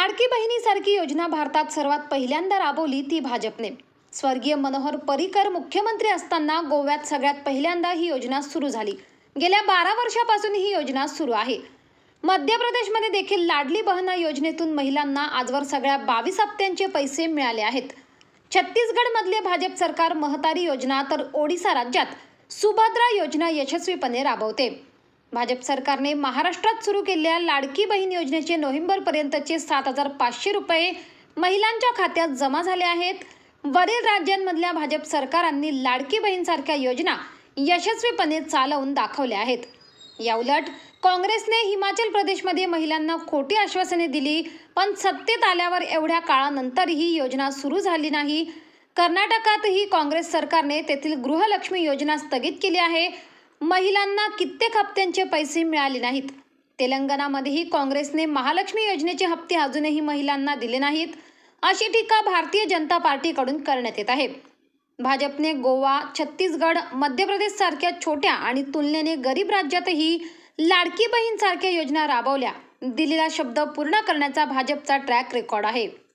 लाडकी बहिणीसारखी योजना भारतात सर्वात पहिल्यांदा राबवली ती भाजपने स्वर्गीय मनोहर परिकर मुख्यमंत्री असताना गोव्यात सगळ्यात पहिल्यांदा ही योजना सुरू झाली गेल्या बारा वर्षापासून ही योजना सुरू आहे मध्य प्रदेशमध्ये देखील लाडली बहना योजनेतून महिलांना आजवर सगळ्या बावीस हप्त्यांचे पैसे मिळाले आहेत छत्तीसगडमधले भाजप सरकार महतारी योजना तर ओडिसा राज्यात सुभद्रा योजना यशस्वीपणे राबवते भाजप सरकारने महाराष्ट्रात सुरू केलेल्या लाडकी बहीण योजनेचे नोव्हेंबरपर्यंतचे सात हजार पाचशे रुपये महिलांच्या खात्यात जमा झाले आहेत वरील राज्यांमधल्या भाजप सरकारांनी लाडकी बहीणसारख्या योजना यशस्वीपणे चालवून दाखवल्या आहेत या उलट काँग्रेसने हिमाचल प्रदेशमध्ये महिलांना खोटी आश्वासने दिली पण सत्तेत आल्यावर एवढ्या काळानंतर ही योजना सुरू झाली नाही कर्नाटकातही काँग्रेस सरकारने तेथील गृहलक्ष्मी योजना स्थगित केली आहे महिलांना कित्येक हप्त्यांचे पैसे मिळाले नाहीत तेलंगणामध्येही काँग्रेसने महालक्ष्मी योजनेचे हप्ते अजूनही महिलांना दिले नाहीत अशी टीका भारतीय जनता पार्टीकडून करण्यात येत आहे भाजपने गोवा छत्तीसगड मध्य प्रदेश सारख्या छोट्या आणि तुलनेने गरीब राज्यातही लाडकी बहीण सारख्या योजना राबवल्या दिलेला शब्द पूर्ण करण्याचा भाजपचा ट्रॅक रेकॉर्ड आहे